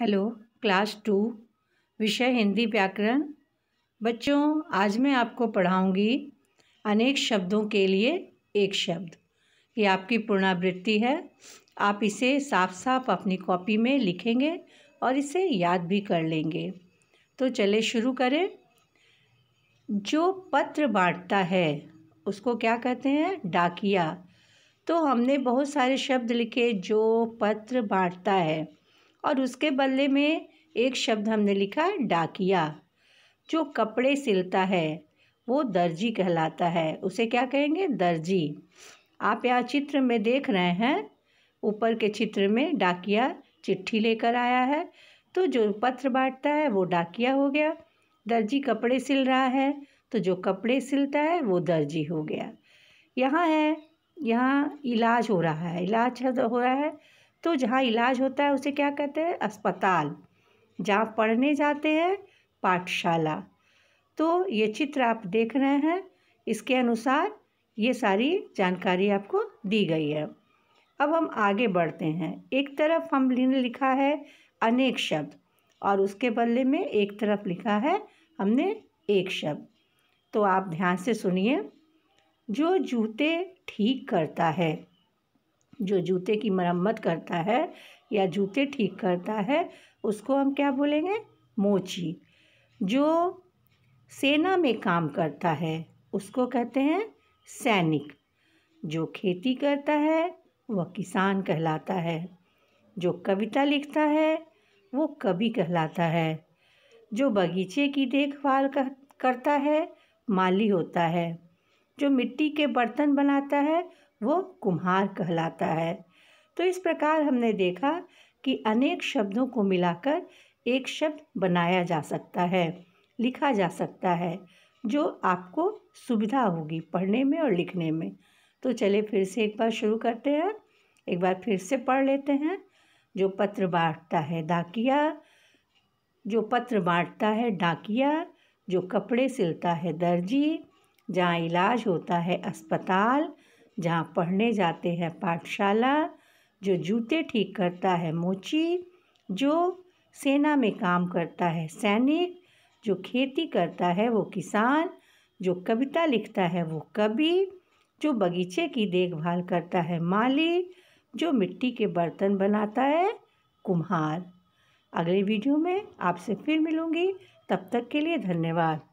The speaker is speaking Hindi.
हेलो क्लास टू विषय हिंदी व्याकरण बच्चों आज मैं आपको पढ़ाऊंगी अनेक शब्दों के लिए एक शब्द ये आपकी पुनरावृत्ति है आप इसे साफ साफ अपनी कॉपी में लिखेंगे और इसे याद भी कर लेंगे तो चले शुरू करें जो पत्र बांटता है उसको क्या कहते हैं डाकिया तो हमने बहुत सारे शब्द लिखे जो पत्र बांटता है और उसके बदले में एक शब्द हमने लिखा डाकिया जो कपड़े सिलता है वो दर्जी कहलाता है उसे क्या कहेंगे दर्जी आप यहाँ चित्र में देख रहे हैं ऊपर के चित्र में डाकिया चिट्ठी लेकर आया है तो जो पत्र बांटता है वो डाकिया हो गया दर्जी कपड़े सिल रहा है तो जो कपड़े सिलता है वो दर्जी हो गया यहाँ है यहाँ इलाज हो रहा है इलाज हो रहा है तो जहाँ इलाज होता है उसे क्या कहते हैं अस्पताल जहाँ पढ़ने जाते हैं पाठशाला तो ये चित्र आप देख रहे हैं इसके अनुसार ये सारी जानकारी आपको दी गई है अब हम आगे बढ़ते हैं एक तरफ हमने लिखा है अनेक शब्द और उसके बदले में एक तरफ लिखा है हमने एक शब्द तो आप ध्यान से सुनिए जो जूते ठीक करता है जो जूते की मरम्मत करता है या जूते ठीक करता है उसको हम क्या बोलेंगे मोची जो सेना में काम करता है उसको कहते हैं सैनिक जो खेती करता है वह किसान कहलाता है जो कविता लिखता है वो कवि कहलाता है जो बगीचे की देखभाल करता है माली होता है जो मिट्टी के बर्तन बनाता है वो कुम्हार कहलाता है तो इस प्रकार हमने देखा कि अनेक शब्दों को मिलाकर एक शब्द बनाया जा सकता है लिखा जा सकता है जो आपको सुविधा होगी पढ़ने में और लिखने में तो चले फिर से एक बार शुरू करते हैं एक बार फिर से पढ़ लेते हैं जो पत्र बांटता है डाकिया जो पत्र बांटता है डाकिया जो कपड़े सिलता है दर्जी जहाँ इलाज होता है अस्पताल जहाँ पढ़ने जाते हैं पाठशाला जो जूते ठीक करता है मोची जो सेना में काम करता है सैनिक जो खेती करता है वो किसान जो कविता लिखता है वो कवि जो बगीचे की देखभाल करता है माली जो मिट्टी के बर्तन बनाता है कुम्हार अगले वीडियो में आपसे फिर मिलूँगी तब तक के लिए धन्यवाद